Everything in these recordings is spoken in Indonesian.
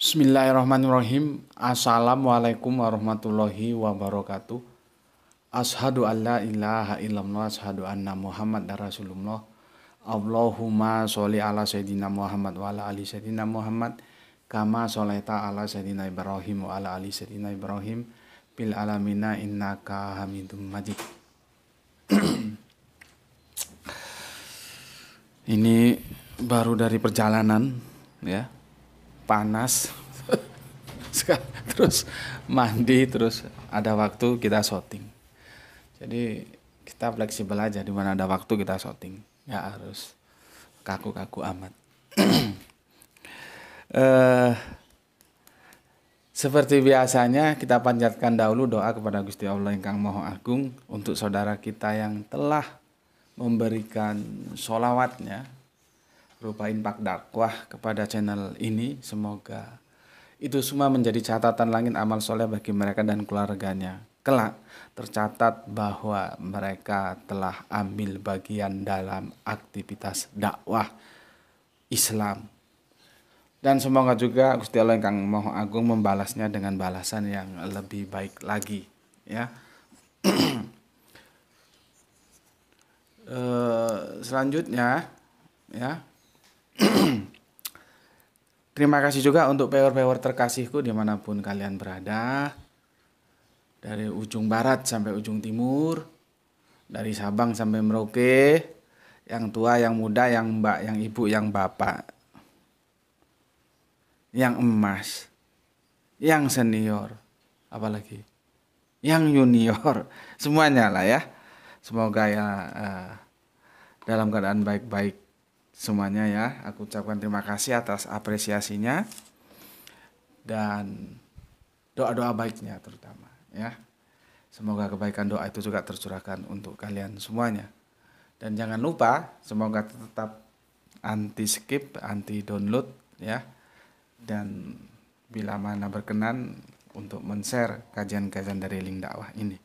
Bismillahirrahmanirrahim. Assalamualaikum warahmatullahi wabarakatuh. Ashadu an la ilaha illallah ashadu anna muhammad rasulullah. Allahumma sholli ala sayyidina Muhammad wa ala ali sayyidina Muhammad kama sholaita ala sayyidina Ibrahim wa ala ali sayyidina Ibrahim bil alamina innaka hamidum majid. Ini baru dari perjalanan ya panas terus mandi terus ada waktu kita shooting jadi kita fleksibel aja di mana ada waktu kita shooting ya harus kaku-kaku amat eh, seperti biasanya kita panjatkan dahulu doa kepada Gusti Allah yang Kang Moho Agung untuk saudara kita yang telah memberikan solawatnya berupa impak dakwah kepada channel ini. Semoga itu semua menjadi catatan langit amal soleh bagi mereka dan keluarganya. Kelak tercatat bahwa mereka telah ambil bagian dalam aktivitas dakwah Islam. Dan semoga juga Gusti Allah Kang Agung membalasnya dengan balasan yang lebih baik lagi, ya. Eh, selanjutnya ya Terima kasih juga untuk power-power terkasihku dimanapun kalian berada. Dari ujung barat sampai ujung timur. Dari Sabang sampai Merauke. Yang tua, yang muda, yang mbak, yang ibu, yang bapak. Yang emas. Yang senior. Apalagi. Yang junior. Semuanya lah ya. Semoga ya uh, dalam keadaan baik-baik semuanya ya. Aku ucapkan terima kasih atas apresiasinya dan doa-doa baiknya terutama ya. Semoga kebaikan doa itu juga tercurahkan untuk kalian semuanya. Dan jangan lupa semoga tetap anti skip, anti download ya. Dan bila mana berkenan untuk men-share kajian-kajian dari link dakwah ini.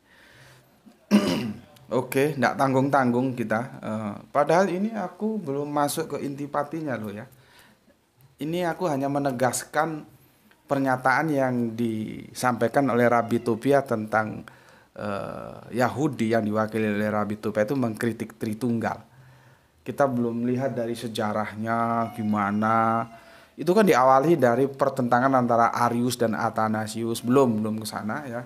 Oke, tidak tanggung-tanggung kita. Uh, padahal ini aku belum masuk ke intipatinya patinya loh ya. Ini aku hanya menegaskan pernyataan yang disampaikan oleh Rabi Topia tentang uh, Yahudi yang diwakili oleh Rabi Topia itu mengkritik Tritunggal. Kita belum lihat dari sejarahnya gimana. Itu kan diawali dari pertentangan antara Arius dan Athanasius. Belum, belum ke sana ya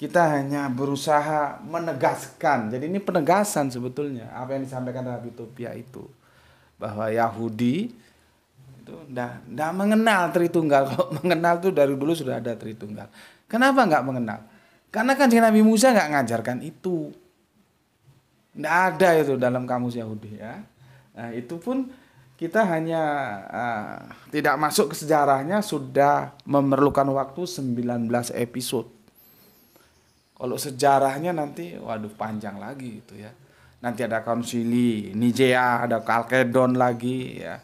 kita hanya berusaha menegaskan. Jadi ini penegasan sebetulnya apa yang disampaikan Rabbi Topia itu bahwa Yahudi itu tidak mengenal Tritunggal. Kalau mengenal itu dari dulu sudah ada Tritunggal. Kenapa nggak mengenal? Karena kan Nabi Musa nggak ngajarkan itu. Tidak ada itu dalam kamus Yahudi ya. Nah, itu pun kita hanya uh, tidak masuk ke sejarahnya sudah memerlukan waktu 19 episode kalau sejarahnya nanti waduh panjang lagi itu ya. Nanti ada konsili Nijea, ada Kalkedon lagi ya.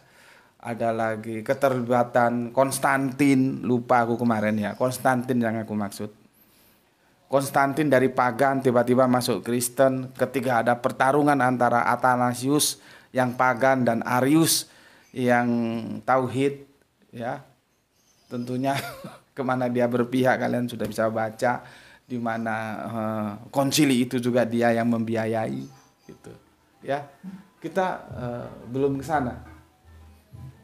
Ada lagi keterlibatan Konstantin, lupa aku kemarin ya. Konstantin yang aku maksud. Konstantin dari pagan tiba-tiba masuk Kristen ketika ada pertarungan antara Athanasius yang pagan dan Arius yang tauhid ya tentunya kemana dia berpihak kalian sudah bisa baca di mana uh, konsili itu juga dia yang membiayai gitu ya kita uh, belum ke sana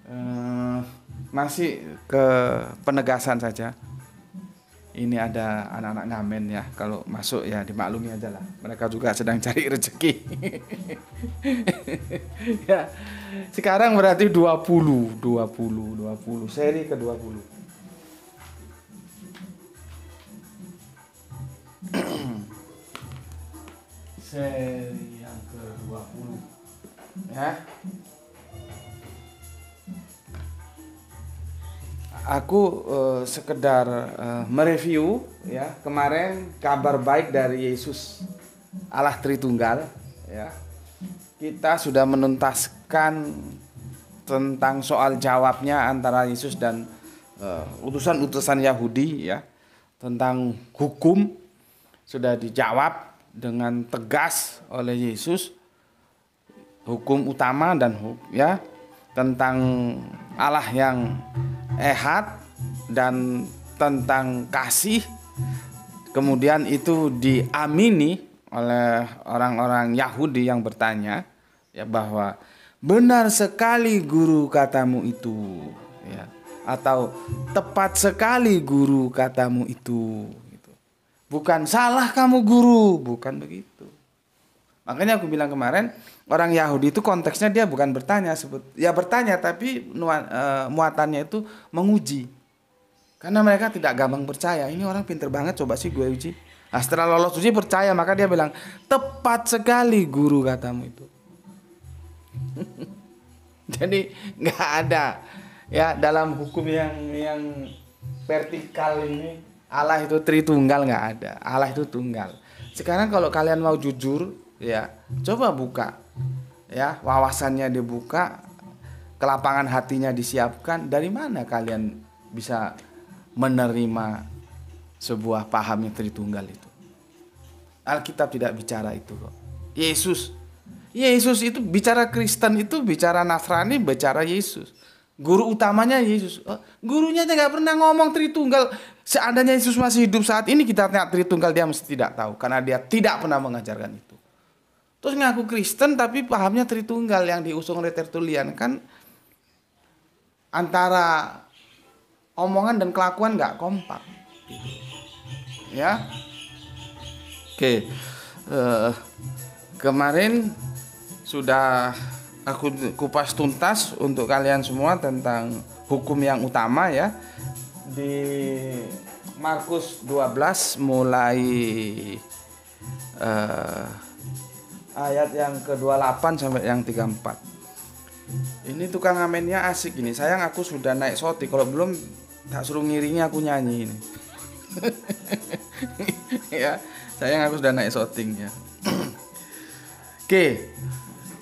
uh, masih ke penegasan saja ini ada anak-anak ngamen ya kalau masuk ya dimaklumi aja lah mereka juga sedang cari rezeki ya sekarang berarti 20 20 20 seri ke 20 seri yang ke-20 ya aku uh, sekedar uh, mereview ya kemarin kabar baik dari Yesus Allah Tritunggal ya kita sudah menuntaskan tentang soal jawabnya antara Yesus dan eh, utusan-utusan uh, utusan -utusan Yahudi ya tentang hukum sudah dijawab dengan tegas oleh Yesus hukum utama dan ya tentang Allah yang ehad dan tentang kasih kemudian itu diamini oleh orang-orang Yahudi yang bertanya ya bahwa benar sekali guru katamu itu ya atau tepat sekali guru katamu itu Bukan salah kamu guru, bukan begitu. Makanya aku bilang kemarin orang Yahudi itu konteksnya dia bukan bertanya sebut ya bertanya tapi eh, muatannya itu menguji. Karena mereka tidak gampang percaya. Ini orang pinter banget coba sih gue uji. Nah, setelah lolos uji percaya maka dia bilang tepat sekali guru katamu itu. Jadi nggak ada ya dalam hukum yang yang vertikal ini Allah itu tritunggal nggak ada. Allah itu tunggal. Sekarang kalau kalian mau jujur, ya coba buka, ya wawasannya dibuka, kelapangan hatinya disiapkan. Dari mana kalian bisa menerima sebuah paham yang tritunggal itu? Alkitab tidak bicara itu kok. Yesus, Yesus itu bicara Kristen itu bicara Nasrani, bicara Yesus. Guru utamanya Yesus. Oh, gurunya aja nggak pernah ngomong Tritunggal. Seandainya Yesus masih hidup saat ini kita tanya Tritunggal dia mesti tidak tahu karena dia tidak pernah mengajarkan itu. Terus ngaku Kristen tapi pahamnya Tritunggal yang diusung oleh Tertulian kan antara omongan dan kelakuan nggak kompak. Ya. Oke. Uh, kemarin sudah aku kupas tuntas untuk kalian semua tentang hukum yang utama ya di Markus 12 mulai uh, ayat yang ke-28 sampai yang 34. Ini tukang ngamennya asik ini. Sayang aku sudah naik soti kalau belum tak suruh ngiringi aku nyanyi ini. ya, sayang aku sudah naik sotingnya. ya. Oke. Okay.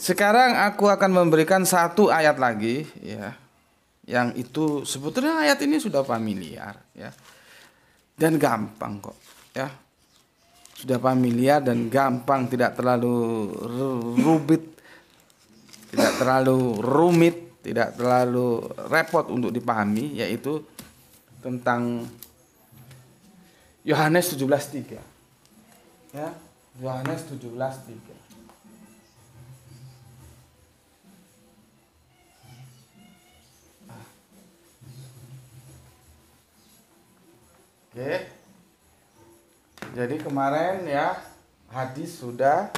Sekarang aku akan memberikan satu ayat lagi ya. Yang itu sebetulnya ayat ini sudah familiar ya. Dan gampang kok ya. Sudah familiar dan gampang tidak terlalu rubit tidak terlalu rumit, tidak terlalu repot untuk dipahami yaitu tentang Yohanes 17:3. Ya, Yohanes 17:3. Oke. Jadi kemarin ya hadis sudah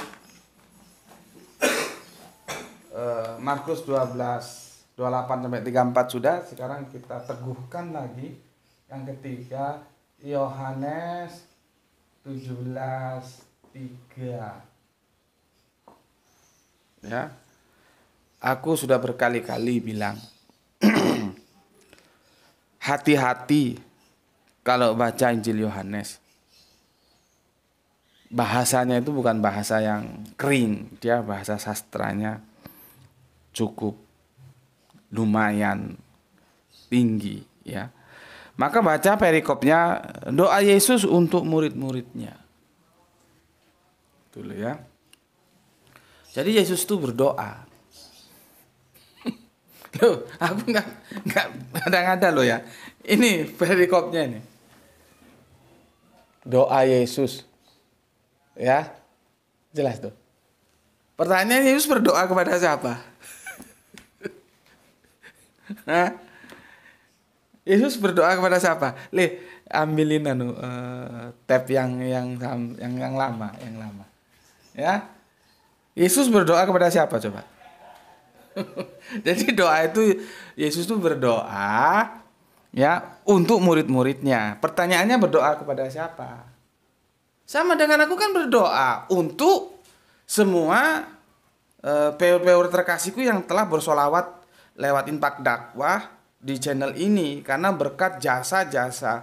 eh, Markus 12 28 sampai 34 sudah. Sekarang kita teguhkan lagi yang ketiga Yohanes 17 3. Ya. Aku sudah berkali-kali bilang hati-hati kalau baca Injil Yohanes bahasanya itu bukan bahasa yang kering, dia bahasa sastranya cukup lumayan tinggi ya. Maka baca perikopnya doa Yesus untuk murid-muridnya. betul gitu ya. Jadi Yesus itu berdoa. loh, aku nggak nggak ada ada loh ya. Ini perikopnya ini doa Yesus. Ya. Jelas tuh. Pertanyaan Yesus berdoa kepada siapa? Yesus berdoa kepada siapa? Lih ambilin anu uh, tab yang yang yang yang lama, yang lama. Ya. Yesus berdoa kepada siapa coba? Jadi doa itu Yesus tuh berdoa ya untuk murid-muridnya. Pertanyaannya berdoa kepada siapa? Sama dengan aku kan berdoa untuk semua e, eh, peor terkasihku yang telah bersolawat lewat impak dakwah di channel ini karena berkat jasa-jasa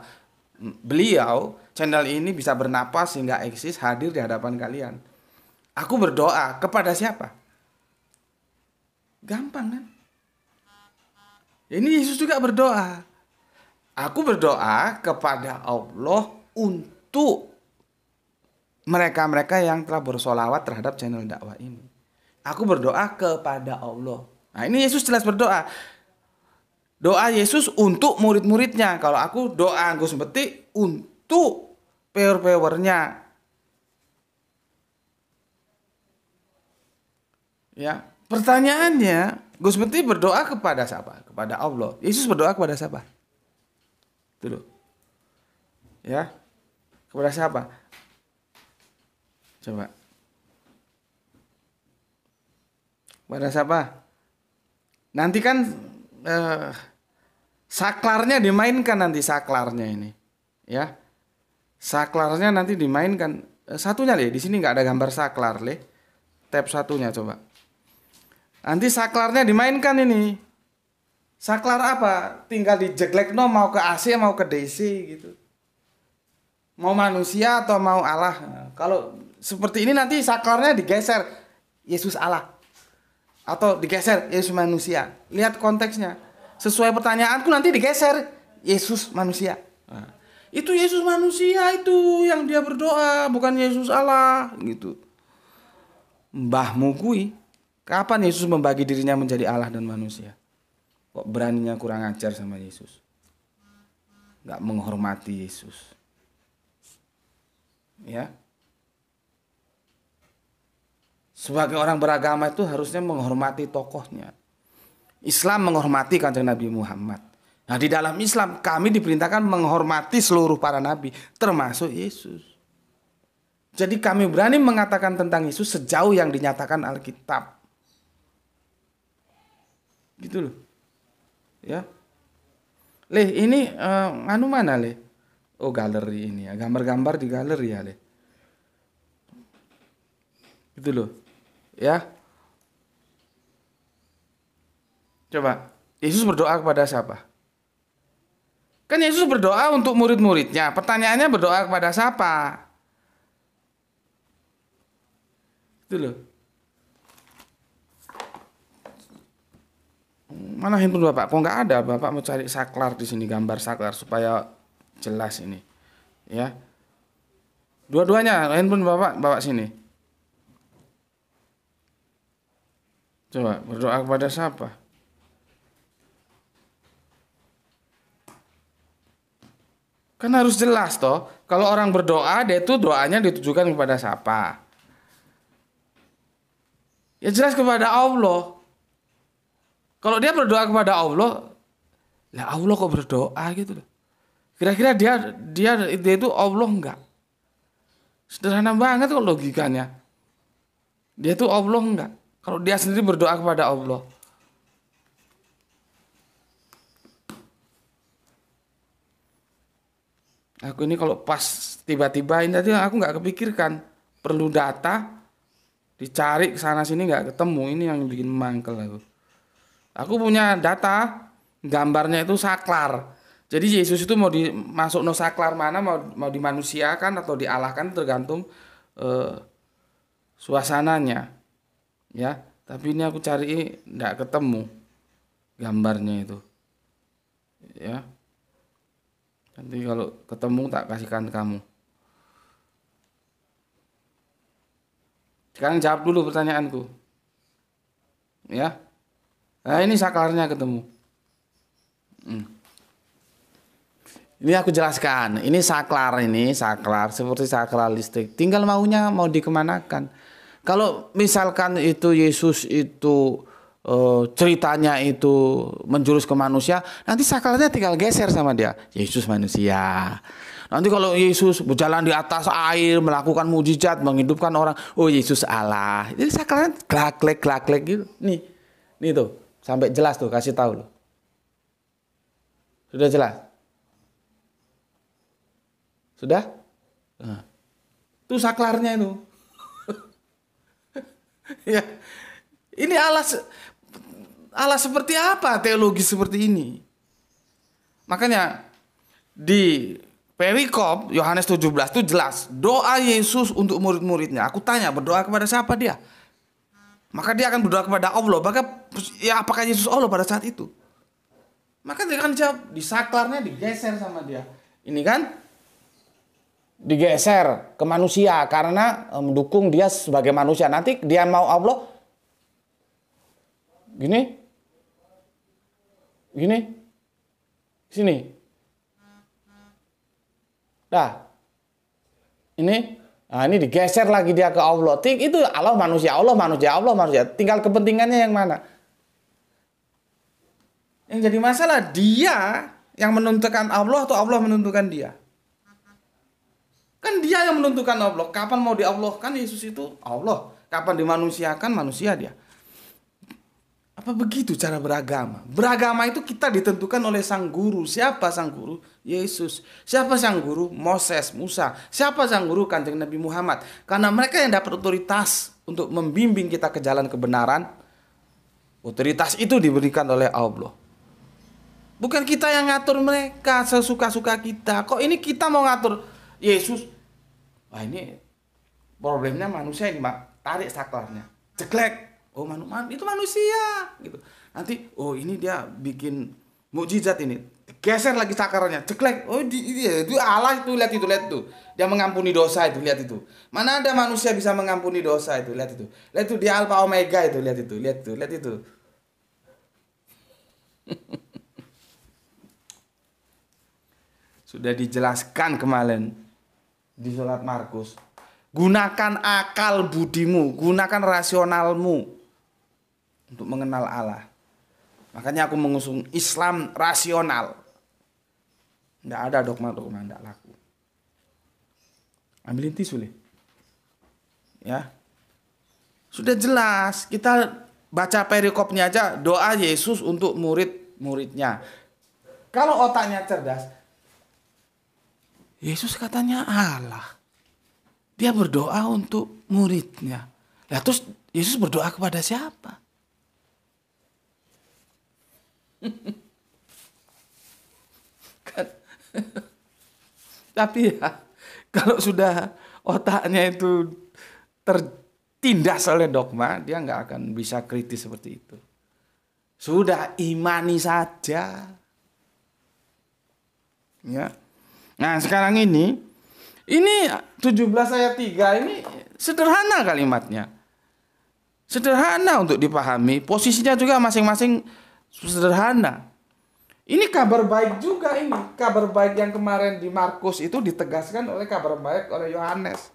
beliau channel ini bisa bernapas sehingga eksis hadir di hadapan kalian. Aku berdoa kepada siapa? Gampang kan? Ini Yesus juga berdoa Aku berdoa kepada Allah untuk mereka-mereka yang telah bersolawat terhadap channel dakwah ini. Aku berdoa kepada Allah. Nah ini Yesus jelas berdoa. Doa Yesus untuk murid-muridnya. Kalau aku doa Gus Beti untuk peor-peornya. Ya, pertanyaannya Gus Beti berdoa kepada siapa? Kepada Allah. Yesus berdoa kepada siapa? dulu. Ya. Kepada siapa? Coba. Kepada siapa? Nanti kan eh, saklarnya dimainkan nanti saklarnya ini. Ya. Saklarnya nanti dimainkan. Eh, satunya deh, di sini nggak ada gambar saklar, deh Tab satunya coba. Nanti saklarnya dimainkan ini saklar apa tinggal di no mau ke AC mau ke DC gitu mau manusia atau mau Allah nah, kalau seperti ini nanti saklarnya digeser Yesus Allah atau digeser Yesus manusia lihat konteksnya sesuai pertanyaanku nanti digeser Yesus manusia nah. itu Yesus manusia itu yang dia berdoa bukan Yesus Allah gitu Mbah Mugui kapan Yesus membagi dirinya menjadi Allah dan manusia Kok beraninya kurang ajar sama Yesus? Gak menghormati Yesus. Ya. Sebagai orang beragama itu harusnya menghormati tokohnya. Islam menghormati kanjeng Nabi Muhammad. Nah di dalam Islam kami diperintahkan menghormati seluruh para nabi termasuk Yesus. Jadi kami berani mengatakan tentang Yesus sejauh yang dinyatakan Alkitab. Gitu loh ya leh ini uh, anu mana leh oh galeri ini ya gambar-gambar di galeri ya leh itu loh ya coba Yesus berdoa kepada siapa kan Yesus berdoa untuk murid-muridnya pertanyaannya berdoa kepada siapa Itu loh mana handphone bapak? Kok nggak ada? Bapak mau cari saklar di sini gambar saklar supaya jelas ini, ya. Dua-duanya handphone bapak bawa sini. Coba berdoa kepada siapa? Kan harus jelas toh. Kalau orang berdoa, dia itu doanya ditujukan kepada siapa? Ya jelas kepada Allah. Kalau dia berdoa kepada Allah, lah Allah kok berdoa gitu loh. Kira-kira dia dia dia itu Allah enggak? Sederhana banget kok logikanya. Dia itu Allah enggak? Kalau dia sendiri berdoa kepada Allah. Aku ini kalau pas tiba-tiba ini tadi aku nggak kepikirkan perlu data dicari ke sana sini nggak ketemu ini yang bikin mangkel aku. Aku punya data gambarnya itu saklar. Jadi Yesus itu mau dimasuk no saklar mana mau mau dimanusiakan atau dialahkan tergantung eh, suasananya. Ya, tapi ini aku cari nggak ketemu gambarnya itu. Ya. Nanti kalau ketemu tak kasihkan kamu. Sekarang jawab dulu pertanyaanku. Ya. Nah, ini saklarnya ketemu. Hmm. Ini aku jelaskan. Ini saklar ini, saklar seperti saklar listrik. Tinggal maunya mau dikemanakan. Kalau misalkan itu Yesus itu e, ceritanya itu menjurus ke manusia, nanti saklarnya tinggal geser sama dia. Yesus manusia. Nanti kalau Yesus berjalan di atas air, melakukan mujizat, menghidupkan orang, oh Yesus Allah. Jadi saklarnya klak glaklek gitu. Nih, nih tuh. Sampai jelas tuh, kasih tahu loh. Sudah jelas? Sudah? Nah. saklarnya itu. ya. Ini alas alas seperti apa teologi seperti ini? Makanya di perikop Yohanes 17 itu jelas doa Yesus untuk murid-muridnya. Aku tanya berdoa kepada siapa dia? maka dia akan berdoa kepada Allah. Maka ya apakah Yesus Allah pada saat itu? Maka dia akan jawab di saklarnya digeser sama dia. Ini kan digeser ke manusia karena e, mendukung dia sebagai manusia. Nanti dia mau Allah gini gini sini. Dah. Ini Nah, ini digeser lagi dia ke Allah. Itu Allah manusia, Allah manusia, Allah manusia. Tinggal kepentingannya yang mana? Yang jadi masalah dia yang menentukan Allah atau Allah menentukan dia? Kan dia yang menentukan Allah. Kapan mau di Allah kan Yesus itu Allah. Kapan dimanusiakan manusia dia. Apa begitu cara beragama? Beragama itu kita ditentukan oleh sang guru. Siapa sang guru? Yesus. Siapa sang guru? Moses, Musa. Siapa sang guru? Kanjeng Nabi Muhammad. Karena mereka yang dapat otoritas untuk membimbing kita ke jalan kebenaran, otoritas itu diberikan oleh Allah. Bukan kita yang ngatur mereka sesuka-suka kita. Kok ini kita mau ngatur Yesus? Wah ini problemnya manusia ini, Pak. Tarik saklarnya. Ceklek oh manu, man, itu manusia gitu nanti oh ini dia bikin mukjizat ini geser lagi sakarannya ceklek oh di, dia itu Allah itu lihat itu lihat itu dia mengampuni dosa itu lihat itu mana ada manusia bisa mengampuni dosa itu lihat itu lihat itu dia alfa omega itu lihat itu lihat itu lihat itu sudah dijelaskan kemarin di sholat Markus gunakan akal budimu gunakan rasionalmu untuk mengenal Allah. Makanya aku mengusung Islam rasional. Tidak ada dogma-dogma tidak laku. Ambil tisu deh. Ya. Sudah jelas, kita baca perikopnya aja doa Yesus untuk murid-muridnya. Kalau otaknya cerdas, Yesus katanya Allah. Dia berdoa untuk muridnya. lah terus Yesus berdoa kepada siapa? Kan. tapi ya kalau sudah otaknya itu tertindas oleh dogma dia nggak akan bisa kritis seperti itu sudah imani saja ya nah sekarang ini ini 17 ayat 3 ini sederhana kalimatnya sederhana untuk dipahami posisinya juga masing-masing sederhana. Ini kabar baik juga ini. Kabar baik yang kemarin di Markus itu ditegaskan oleh kabar baik oleh Yohanes.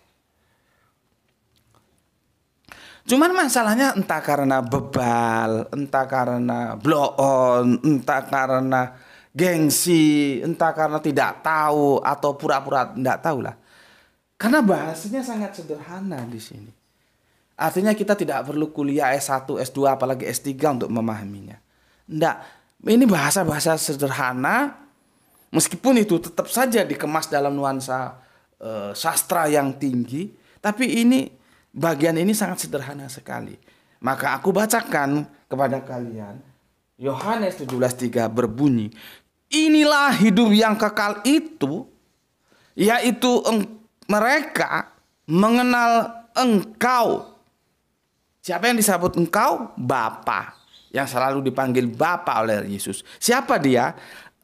Cuman masalahnya entah karena bebal, entah karena blow on, entah karena gengsi, entah karena tidak tahu atau pura-pura tidak tahu lah. Karena bahasanya sangat sederhana di sini. Artinya kita tidak perlu kuliah S1, S2, apalagi S3 untuk memahaminya. Enggak. Ini bahasa-bahasa sederhana meskipun itu tetap saja dikemas dalam nuansa e, sastra yang tinggi, tapi ini bagian ini sangat sederhana sekali. Maka aku bacakan kepada kalian Yohanes 17:3 berbunyi, "Inilah hidup yang kekal itu, yaitu mereka mengenal engkau." Siapa yang disebut engkau? Bapak yang selalu dipanggil Bapa oleh Yesus. Siapa dia?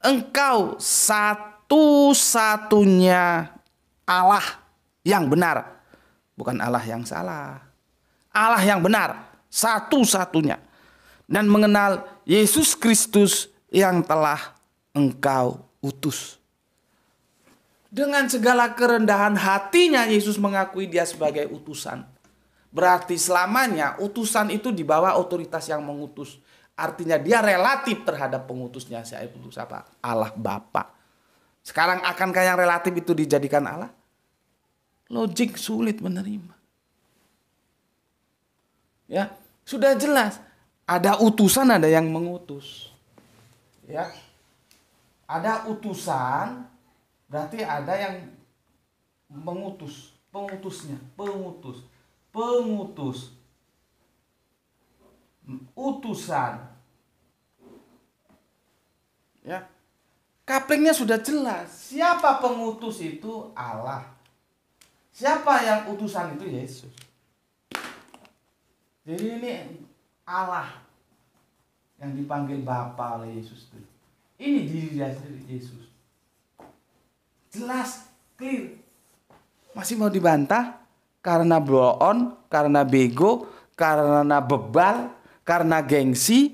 Engkau satu-satunya Allah yang benar, bukan Allah yang salah. Allah yang benar, satu-satunya. Dan mengenal Yesus Kristus yang telah engkau utus. Dengan segala kerendahan hatinya Yesus mengakui dia sebagai utusan. Berarti selamanya utusan itu di bawah otoritas yang mengutus. Artinya dia relatif terhadap pengutusnya si apa? Allah Bapa. Sekarang akankah yang relatif itu dijadikan Allah? Logik sulit menerima. Ya, sudah jelas ada utusan ada yang mengutus. Ya. Ada utusan berarti ada yang mengutus, pengutusnya, pengutus pengutus utusan ya kaplingnya sudah jelas siapa pengutus itu Allah siapa yang utusan itu Yesus jadi ini Allah yang dipanggil Bapa oleh Yesus itu ini diri dari Yesus jelas clear masih mau dibantah karena bloon, karena bego, karena bebal, karena gengsi,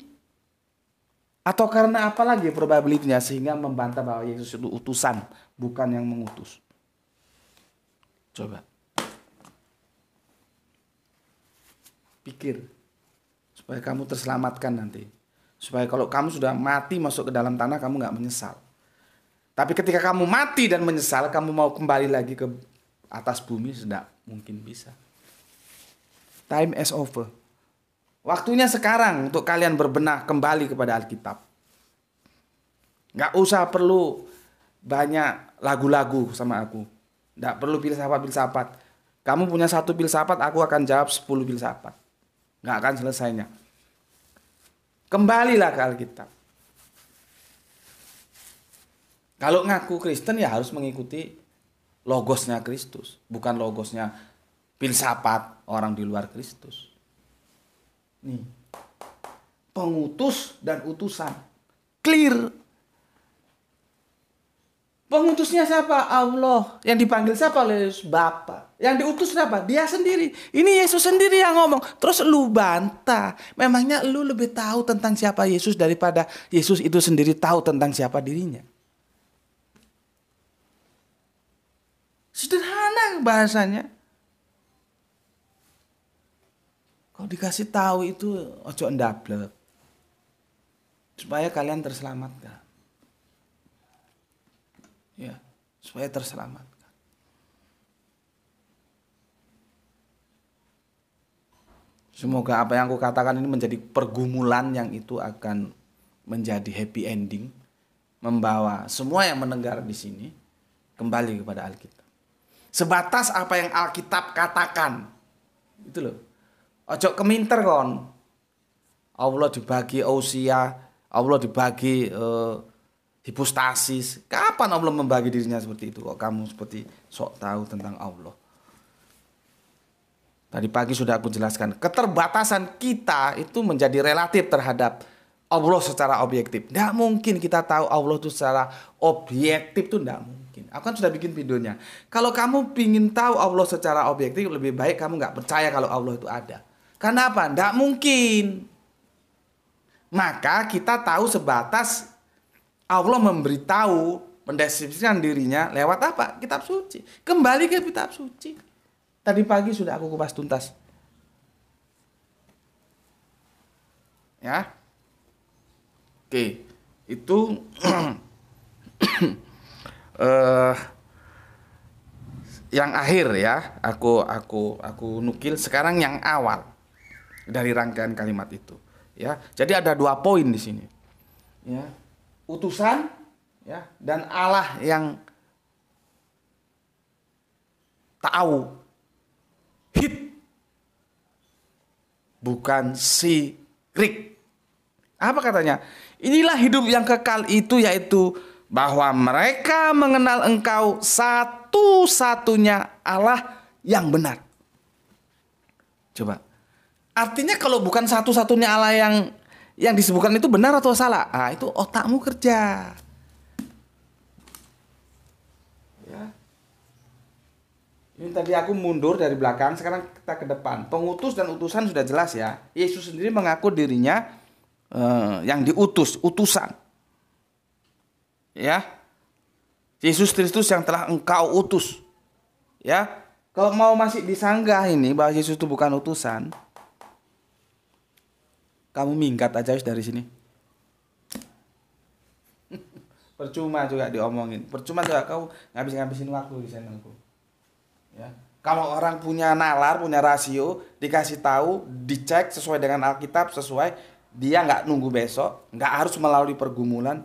atau karena apa lagi probabilitasnya sehingga membantah bahwa Yesus itu utusan, bukan yang mengutus. Coba. Pikir. Supaya kamu terselamatkan nanti. Supaya kalau kamu sudah mati masuk ke dalam tanah, kamu nggak menyesal. Tapi ketika kamu mati dan menyesal, kamu mau kembali lagi ke atas bumi, sedap mungkin bisa. Time is over. Waktunya sekarang untuk kalian berbenah kembali kepada Alkitab. Nggak usah perlu banyak lagu-lagu sama aku. Nggak perlu filsafat-filsafat. Kamu punya satu filsafat, aku akan jawab sepuluh filsafat. Nggak akan selesainya. Kembalilah ke Alkitab. Kalau ngaku Kristen ya harus mengikuti logosnya Kristus, bukan logosnya filsafat orang di luar Kristus. Nih. Pengutus dan utusan. Clear. Pengutusnya siapa? Allah. Yang dipanggil siapa Yesus? Bapa. Yang diutus siapa? Dia sendiri. Ini Yesus sendiri yang ngomong. Terus lu bantah. Memangnya lu lebih tahu tentang siapa Yesus daripada Yesus itu sendiri tahu tentang siapa dirinya? Sederhana bahasanya. Kalau dikasih tahu itu ojo ndablek. Supaya kalian terselamatkan. Ya, supaya terselamatkan. Semoga apa yang aku katakan ini menjadi pergumulan yang itu akan menjadi happy ending membawa semua yang mendengar di sini kembali kepada Alkitab sebatas apa yang Alkitab katakan. Itu loh. Ojo keminter kon. Allah dibagi usia, Allah dibagi uh, hipostasis. Kapan Allah membagi dirinya seperti itu? Kok kamu seperti sok tahu tentang Allah? Tadi pagi sudah aku jelaskan, keterbatasan kita itu menjadi relatif terhadap Allah secara objektif. Tidak mungkin kita tahu Allah itu secara objektif itu tidak mungkin. Aku kan sudah bikin videonya. Kalau kamu ingin tahu Allah secara objektif, lebih baik kamu nggak percaya kalau Allah itu ada. Karena apa? Nggak mungkin. Maka kita tahu sebatas Allah memberitahu, mendeskripsikan dirinya lewat apa? Kitab suci. Kembali ke kitab suci. Tadi pagi sudah aku kupas tuntas. Ya. Oke, itu uh, yang akhir ya aku aku aku nukil sekarang yang awal dari rangkaian kalimat itu ya jadi ada dua poin di sini ya utusan ya dan Allah yang tahu hit bukan si Rick apa katanya inilah hidup yang kekal itu yaitu bahwa mereka mengenal engkau satu-satunya Allah yang benar. Coba. Artinya kalau bukan satu-satunya Allah yang yang disebutkan itu benar atau salah? Ah, itu otakmu kerja. Ya. Ini tadi aku mundur dari belakang, sekarang kita ke depan. Pengutus dan utusan sudah jelas ya. Yesus sendiri mengaku dirinya eh, yang diutus, utusan ya Yesus Kristus yang telah engkau utus ya kalau mau masih disanggah ini bahwa Yesus itu bukan utusan kamu minggat aja dari sini percuma juga diomongin percuma juga kau ngabis ngabisin waktu di sana ya kalau orang punya nalar punya rasio dikasih tahu dicek sesuai dengan Alkitab sesuai dia nggak nunggu besok nggak harus melalui pergumulan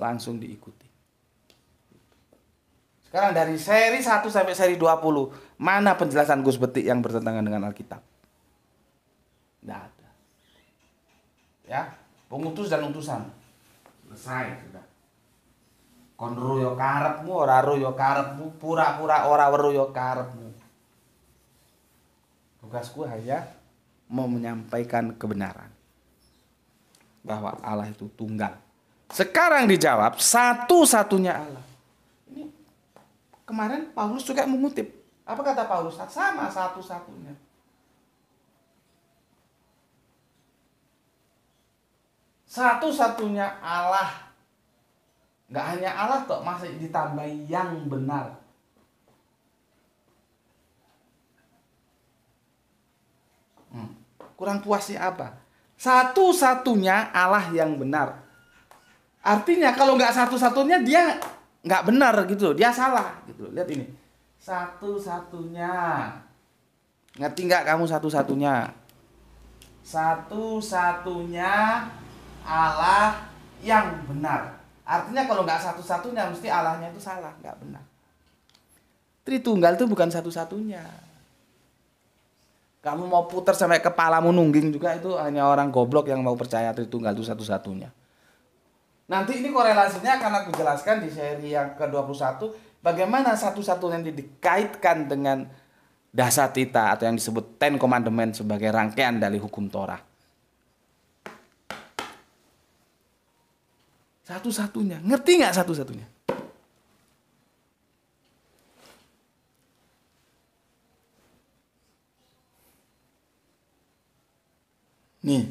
langsung diikuti. Sekarang dari seri 1 sampai seri 20, mana penjelasan Gus Betik yang bertentangan dengan Alkitab? Tidak ada. Ya, pengutus dan utusan. Selesai sudah. Konru yo karepmu, ora ru karepmu, pura-pura ora weru karepmu. Tugasku hanya mau menyampaikan kebenaran bahwa Allah itu tunggal. Sekarang dijawab satu-satunya Allah. Ini kemarin Paulus juga mengutip. Apa kata Paulus? Sama satu-satunya. Satu-satunya Allah. Gak hanya Allah kok, masih ditambah yang benar. Hmm. Kurang sih apa? Satu-satunya Allah yang benar Artinya kalau nggak satu-satunya dia nggak benar gitu, dia salah gitu. Lihat ini. Satu-satunya. Ngerti nggak kamu satu-satunya? Satu-satunya Allah yang benar. Artinya kalau nggak satu-satunya mesti Allahnya itu salah, nggak benar. Tritunggal itu bukan satu-satunya. Kamu mau putar sampai kepalamu nungging juga itu hanya orang goblok yang mau percaya Tritunggal itu satu-satunya. Nanti ini korelasinya akan aku jelaskan di seri yang ke-21 bagaimana satu-satunya yang dikaitkan dengan tita atau yang disebut Ten Commandments sebagai rangkaian dari hukum Torah. Satu-satunya, ngerti nggak satu-satunya? Nih,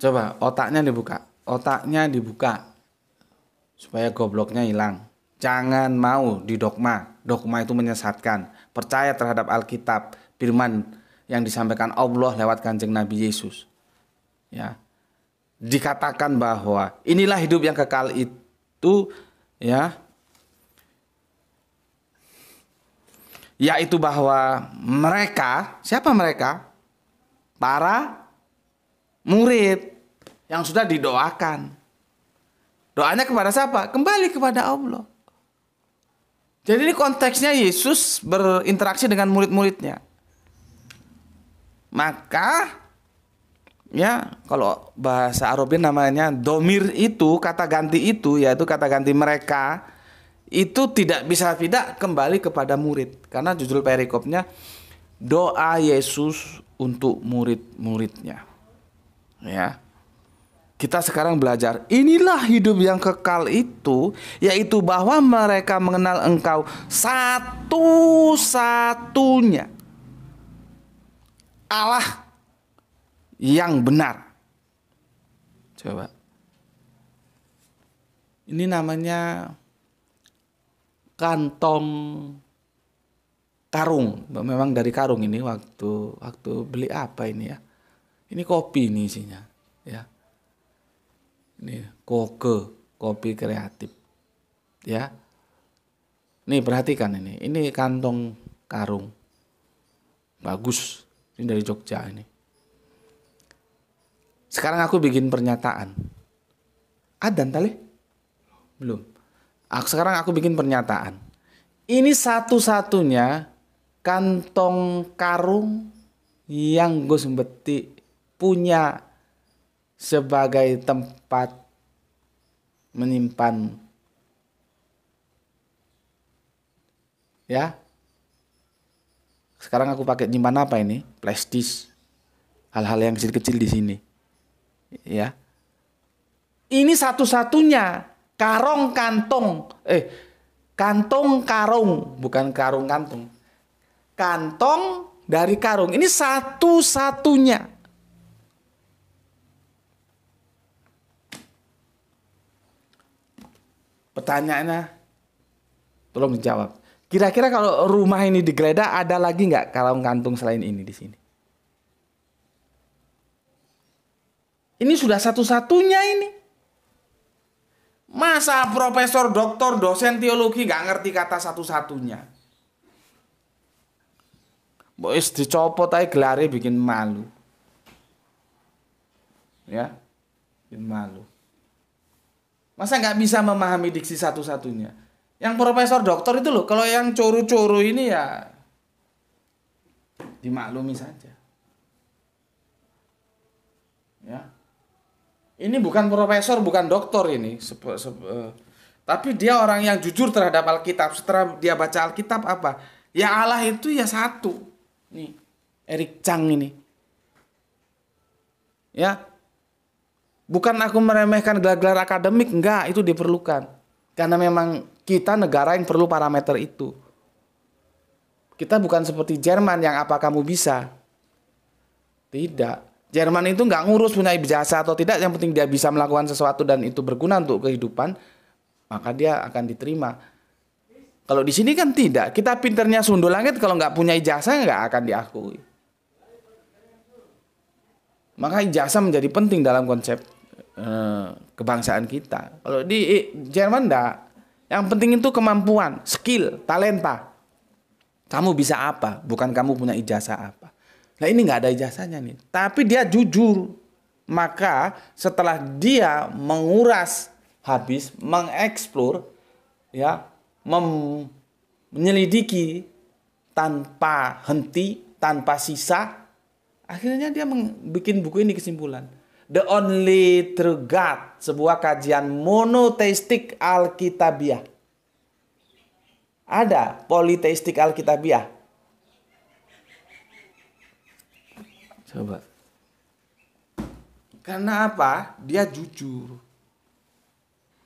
Coba otaknya dibuka, otaknya dibuka supaya gobloknya hilang. Jangan mau di dogma, Dogma itu menyesatkan. Percaya terhadap Alkitab, firman yang disampaikan Allah lewat Kanjeng Nabi Yesus. Ya. Dikatakan bahwa inilah hidup yang kekal itu ya. Yaitu bahwa mereka, siapa mereka? Para murid yang sudah didoakan. Doanya kepada siapa? Kembali kepada Allah. Jadi ini konteksnya Yesus berinteraksi dengan murid-muridnya. Maka ya kalau bahasa Arabin namanya domir itu kata ganti itu yaitu kata ganti mereka itu tidak bisa tidak kembali kepada murid karena judul perikopnya doa Yesus untuk murid-muridnya ya kita sekarang belajar inilah hidup yang kekal itu yaitu bahwa mereka mengenal engkau satu-satunya Allah yang benar coba ini namanya kantong karung memang dari karung ini waktu waktu beli apa ini ya ini kopi ini isinya, ya. Ini koke, kopi kreatif. Ya. Nih perhatikan ini, ini kantong karung. Bagus. Ini dari Jogja ini. Sekarang aku bikin pernyataan. Ada tali? Belum. sekarang aku bikin pernyataan. Ini satu-satunya kantong karung yang gue sempetik punya sebagai tempat menyimpan ya sekarang aku pakai nyimpan apa ini plastis hal-hal yang kecil-kecil di sini ya ini satu-satunya karung kantong eh kantong karung bukan karung kantong kantong dari karung ini satu-satunya Pertanyaannya, tolong dijawab. Kira-kira kalau rumah ini digeledah ada lagi nggak kalau kantung selain ini di sini? Ini sudah satu-satunya ini. Masa profesor, doktor, dosen teologi nggak ngerti kata satu-satunya? Bois dicopot aja gelari bikin malu. Ya, bikin malu. Masa nggak bisa memahami diksi satu-satunya? Yang profesor dokter itu loh, kalau yang curu-curu ini ya dimaklumi saja. Ya. Ini bukan profesor, bukan dokter ini. Eh, tapi dia orang yang jujur terhadap Alkitab. Setelah dia baca Alkitab apa? Ya Allah itu ya satu. Nih, Erik Chang ini. Ya, Bukan aku meremehkan gelar-gelar akademik, enggak, itu diperlukan. Karena memang kita negara yang perlu parameter itu. Kita bukan seperti Jerman yang apa kamu bisa. Tidak. Jerman itu nggak ngurus punya ijazah atau tidak, yang penting dia bisa melakukan sesuatu dan itu berguna untuk kehidupan, maka dia akan diterima. Kalau di sini kan tidak, kita pinternya sundul langit kalau nggak punya ijazah nggak akan diakui. Maka ijazah menjadi penting dalam konsep Eh, kebangsaan kita. Kalau di Jerman enggak. Yang penting itu kemampuan, skill, talenta. Kamu bisa apa, bukan kamu punya ijazah apa. Nah ini nggak ada ijazahnya nih. Tapi dia jujur. Maka setelah dia menguras habis, mengeksplor, ya, mem menyelidiki tanpa henti, tanpa sisa, akhirnya dia bikin buku ini kesimpulan The Only True God, sebuah kajian monoteistik Alkitabiah. Ada politeistik Alkitabiah. Coba. Karena apa? Dia jujur.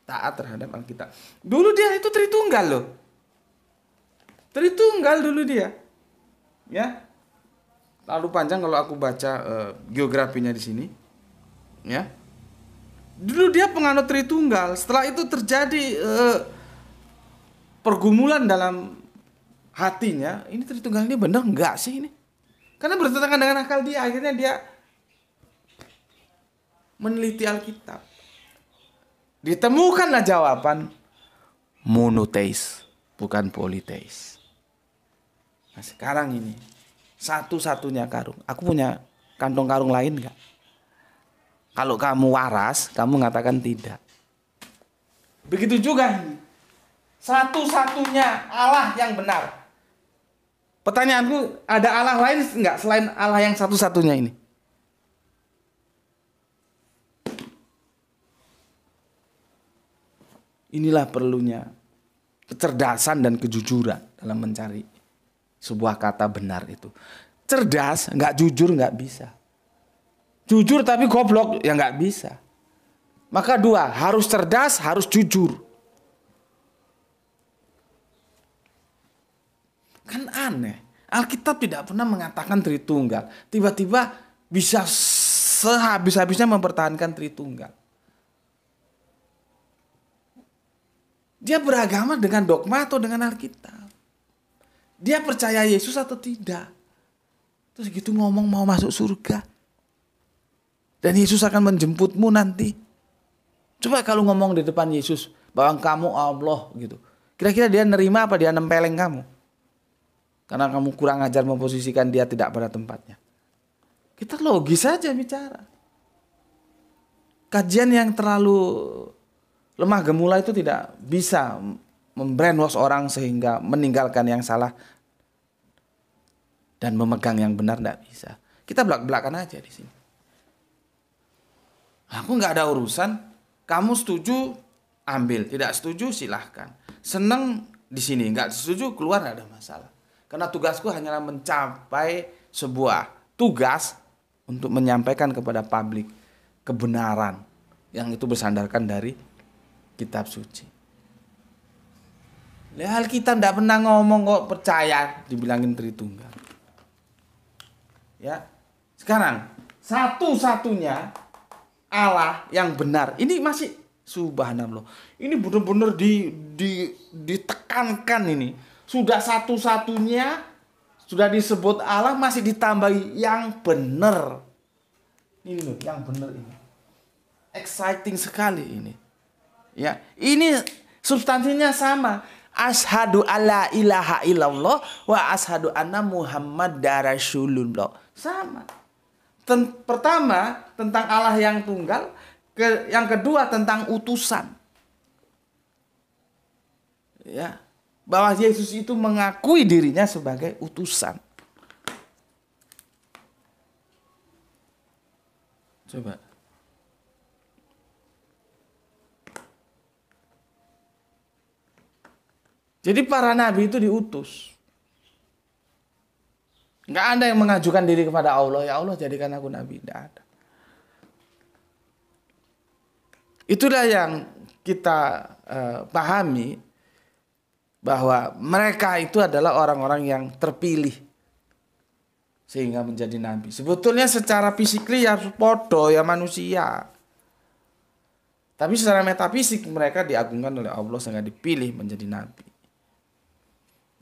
Taat terhadap Alkitab. Dulu dia itu Tritunggal loh. Tritunggal dulu dia. Ya. Lalu panjang kalau aku baca uh, geografinya di sini ya dulu dia penganut Tritunggal setelah itu terjadi eh, pergumulan dalam hatinya ini Tritunggal ini benar enggak sih ini karena bertentangan dengan akal dia akhirnya dia meneliti Alkitab ditemukanlah jawaban monoteis bukan politeis nah sekarang ini satu-satunya karung aku punya kantong karung lain nggak kalau kamu waras, kamu mengatakan tidak. Begitu juga satu-satunya Allah yang benar. Pertanyaanku, ada Allah lain enggak selain Allah yang satu-satunya ini? Inilah perlunya kecerdasan dan kejujuran dalam mencari sebuah kata benar itu. Cerdas, enggak jujur, enggak bisa. Jujur tapi goblok ya nggak bisa. Maka dua, harus cerdas, harus jujur. Kan aneh. Alkitab tidak pernah mengatakan Tritunggal. Tiba-tiba bisa sehabis-habisnya mempertahankan Tritunggal. Dia beragama dengan dogma atau dengan Alkitab. Dia percaya Yesus atau tidak. Terus gitu ngomong mau masuk surga. Dan Yesus akan menjemputmu nanti. Coba kalau ngomong di depan Yesus, bahwa kamu Allah gitu. Kira-kira dia nerima apa dia nempeleng kamu? Karena kamu kurang ajar memposisikan dia tidak pada tempatnya. Kita logis saja bicara. Kajian yang terlalu lemah gemula itu tidak bisa membrandwash orang sehingga meninggalkan yang salah dan memegang yang benar tidak bisa. Kita belak-belakan aja di sini. Aku nggak ada urusan. Kamu setuju ambil, tidak setuju silahkan. Seneng di sini, nggak setuju keluar nggak ada masalah. Karena tugasku hanyalah mencapai sebuah tugas untuk menyampaikan kepada publik kebenaran yang itu bersandarkan dari kitab suci. Lihat kita tidak pernah ngomong kok percaya dibilangin Tritunggal. Ya, sekarang satu-satunya Allah yang benar. Ini masih subhanallah. Ini benar-benar di, di ditekankan ini. Sudah satu-satunya sudah disebut Allah masih ditambahi yang benar. Ini loh, yang benar ini. Exciting sekali ini. Ya, ini substansinya sama. Ashadu alla ilaha illallah wa ashadu anna Muhammad rasulullah. Sama ten, pertama tentang Allah yang tunggal, ke, yang kedua tentang utusan. Ya, bahwa Yesus itu mengakui dirinya sebagai utusan. Coba. Jadi para nabi itu diutus. Nggak ada yang mengajukan diri kepada Allah. Ya Allah jadikan aku nabi. Nggak ada. Itulah yang kita uh, pahami bahwa mereka itu adalah orang-orang yang terpilih sehingga menjadi nabi. Sebetulnya secara fisik ya podo ya manusia. Tapi secara metafisik mereka diagungkan oleh Allah sehingga dipilih menjadi nabi.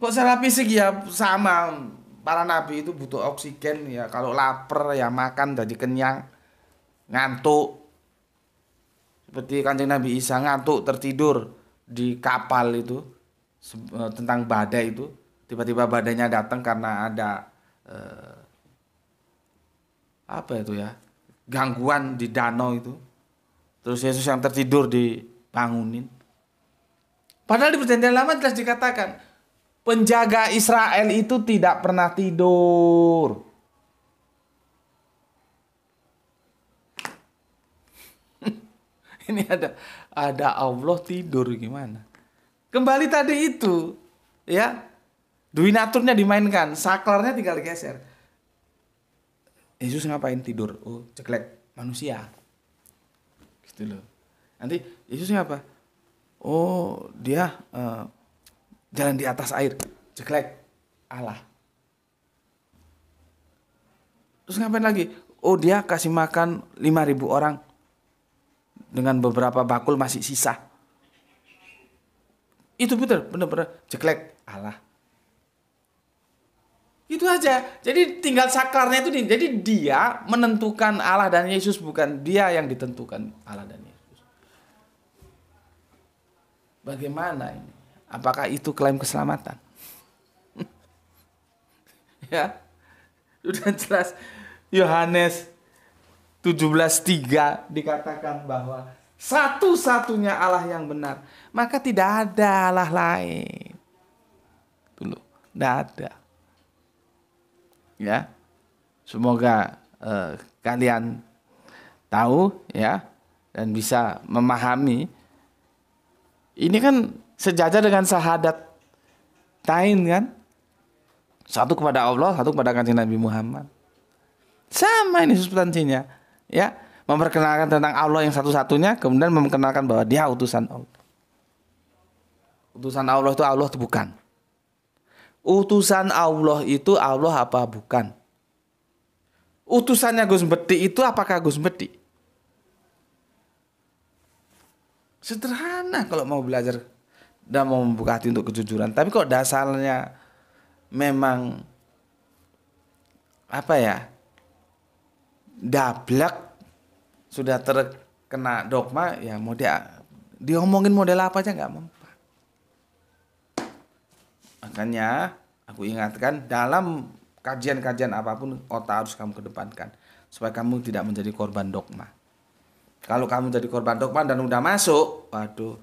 Kok secara fisik ya sama para nabi itu butuh oksigen ya kalau lapar ya makan jadi kenyang ngantuk seperti kanjeng Nabi Isa ngantuk tertidur di kapal itu eh, tentang badai itu tiba-tiba badainya datang karena ada eh, apa itu ya gangguan di danau itu terus Yesus yang tertidur dibangunin padahal di perjanjian lama jelas dikatakan penjaga Israel itu tidak pernah tidur. Ini ada ada Allah tidur gimana? Kembali tadi itu, ya. Duinaturnya dimainkan, saklarnya tinggal geser. Yesus ngapain tidur? Oh, ceklek manusia. Gitu loh. Nanti Yesus ngapa? Oh, dia uh, jalan di atas air jelek Allah terus ngapain lagi oh dia kasih makan 5000 orang dengan beberapa bakul masih sisa itu betul benar bener jelek Allah itu aja jadi tinggal saklarnya itu nih jadi dia menentukan Allah dan Yesus bukan dia yang ditentukan Allah dan Yesus bagaimana ini Apakah itu klaim keselamatan? ya. Sudah jelas Yohanes 17:3 dikatakan bahwa satu-satunya Allah yang benar, maka tidak ada Allah lain. Dulu, tidak ada. Ya. Semoga eh, kalian tahu ya dan bisa memahami ini kan sejajar dengan sahadat, tain kan satu kepada Allah satu kepada kanjeng Nabi Muhammad sama ini substansinya ya memperkenalkan tentang Allah yang satu-satunya kemudian memperkenalkan bahwa dia utusan Allah utusan Allah itu Allah itu bukan utusan Allah itu Allah apa bukan utusannya Gus Beti itu apakah Gus Beti sederhana kalau mau belajar dan mau membuka hati untuk kejujuran. Tapi kok dasarnya memang apa ya? Dablek sudah terkena dogma ya mau dia diomongin model apa aja nggak mempan. Makanya aku ingatkan dalam kajian-kajian apapun otak harus kamu kedepankan supaya kamu tidak menjadi korban dogma. Kalau kamu jadi korban dogma dan udah masuk, waduh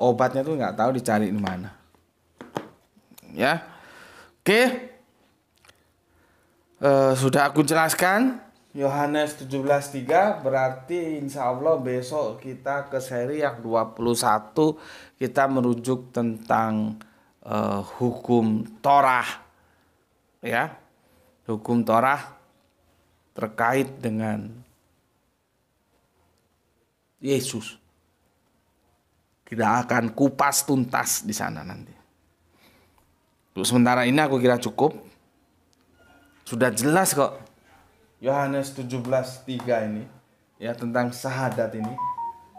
obatnya tuh nggak tahu dicari di mana ya oke uh, sudah aku jelaskan Yohanes 17.3 berarti insya Allah besok kita ke seri yang 21 kita merujuk tentang uh, hukum Torah ya hukum Torah terkait dengan Yesus kita akan kupas tuntas di sana nanti. Untuk sementara ini aku kira cukup. Sudah jelas kok. Yohanes 17:3 ini ya tentang syahadat ini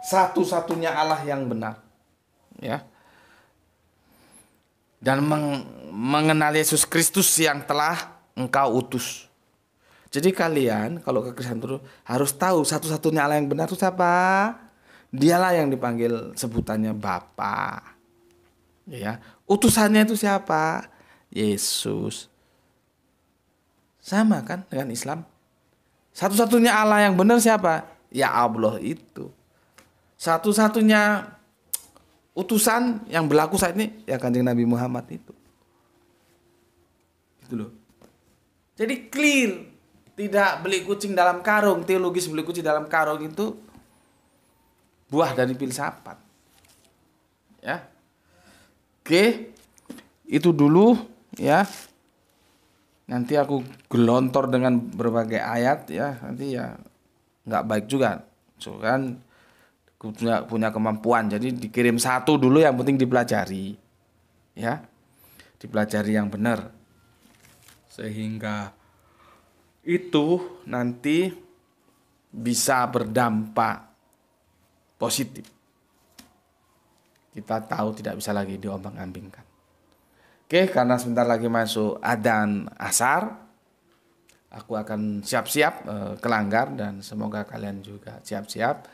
satu-satunya Allah yang benar. Ya. Dan meng mengenal Yesus Kristus yang telah engkau utus. Jadi kalian kalau ke Kristen terus harus tahu satu-satunya Allah yang benar itu siapa? dialah yang dipanggil sebutannya Bapa. Ya, utusannya itu siapa? Yesus. Sama kan dengan Islam? Satu-satunya Allah yang benar siapa? Ya Allah itu. Satu-satunya utusan yang berlaku saat ini ya kanjeng Nabi Muhammad itu. Gitu loh. Jadi clear. Tidak beli kucing dalam karung. Teologis beli kucing dalam karung itu buah dari filsafat. Ya. Oke. Itu dulu ya. Nanti aku gelontor dengan berbagai ayat ya. Nanti ya nggak baik juga. So kan punya, punya kemampuan. Jadi dikirim satu dulu yang penting dipelajari. Ya. Dipelajari yang benar. Sehingga itu nanti bisa berdampak positif. Kita tahu tidak bisa lagi diombang-ambingkan. Oke, karena sebentar lagi masuk adan asar, aku akan siap-siap eh, ke langgar dan semoga kalian juga siap-siap.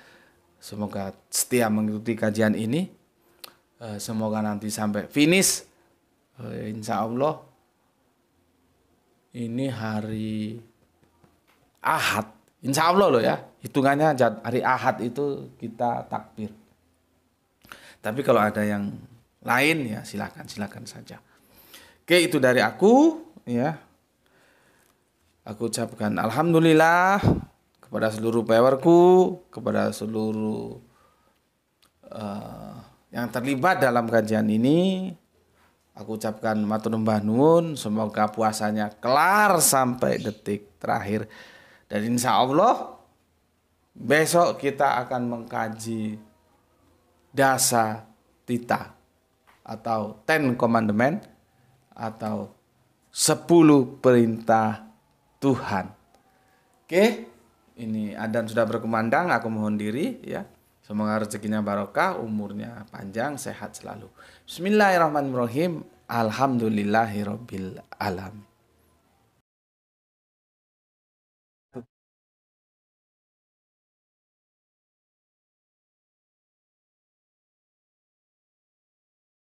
Semoga setia mengikuti kajian ini. Eh, semoga nanti sampai finish. Eh, insya Allah ini hari Ahad. Insya Allah loh ya hitungannya hari Ahad itu kita takbir. Tapi kalau ada yang lain ya silakan silakan saja. Oke itu dari aku ya. Aku ucapkan alhamdulillah kepada seluruh pewarku kepada seluruh uh, yang terlibat dalam kajian ini. Aku ucapkan matur nuwun, semoga puasanya kelar sampai detik terakhir. Dan insya Allah Besok kita akan mengkaji dasa tita atau ten commandment atau sepuluh perintah Tuhan. Oke, ini Adan sudah berkumandang, aku mohon diri ya. Semoga rezekinya barokah, umurnya panjang, sehat selalu. Bismillahirrahmanirrahim. Alhamdulillahirrahmanirrahim.